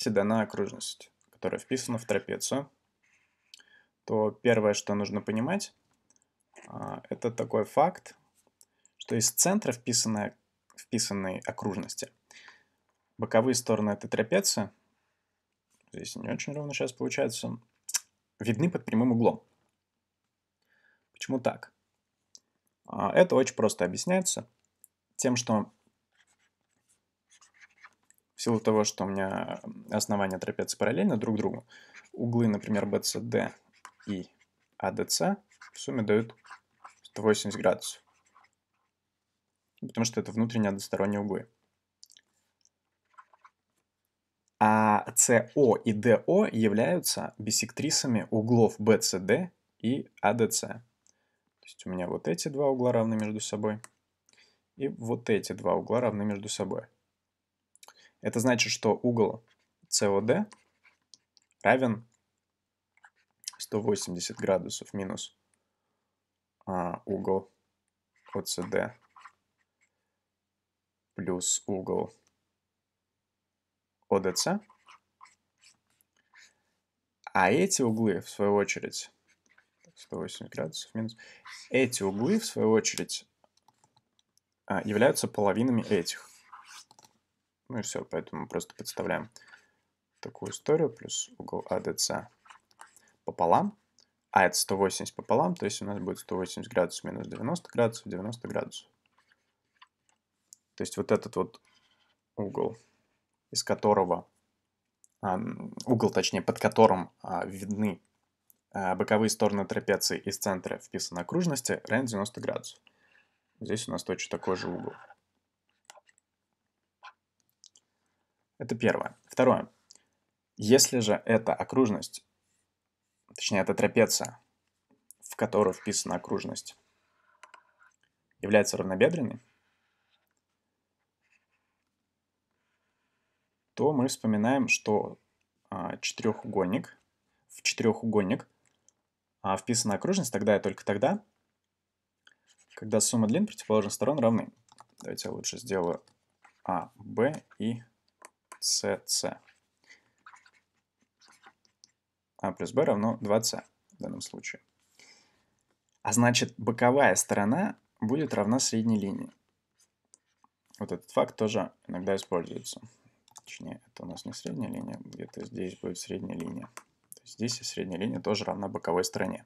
Если дана окружность, которая вписана в трапецию, то первое, что нужно понимать, а, это такой факт, что из центра вписанной, вписанной окружности боковые стороны этой трапеции, здесь не очень ровно сейчас получается, видны под прямым углом. Почему так? А, это очень просто объясняется тем, что в силу того, что у меня основания трапеции параллельно друг другу, углы, например, BCD и ADC в сумме дают 180 градусов. Ну, потому что это внутренние односторонние углы. А CO и DO являются бисектрисами углов BCD и ADC. То есть у меня вот эти два угла равны между собой. И вот эти два угла равны между собой. Это значит, что угол COD равен 180 градусов минус а, угол OCD плюс угол ODC. А эти углы, в свою очередь, 180 градусов минус, эти углы, в свою очередь, а, являются половинами этих. Ну и все, поэтому просто подставляем такую историю, плюс угол ADC а пополам. А это 180 пополам, то есть у нас будет 180 градусов минус 90 градусов, 90 градусов. То есть вот этот вот угол, из которого, а, угол точнее, под которым а, видны боковые стороны трапеции из центра вписанной окружности, равен 90 градусов. Здесь у нас точно такой же угол. Это первое. Второе. Если же эта окружность, точнее, эта трапеция, в которую вписана окружность, является равнобедренной, то мы вспоминаем, что а, четырехугольник, в четырехугольник а, вписана окружность тогда и только тогда, когда сумма длин противоположных сторон равны. Давайте я лучше сделаю А, Б и cc. А плюс b равно 2c в данном случае. А значит, боковая сторона будет равна средней линии. Вот этот факт тоже иногда используется. Точнее, это у нас не средняя линия, где-то здесь будет средняя линия. Здесь и средняя линия тоже равна боковой стороне.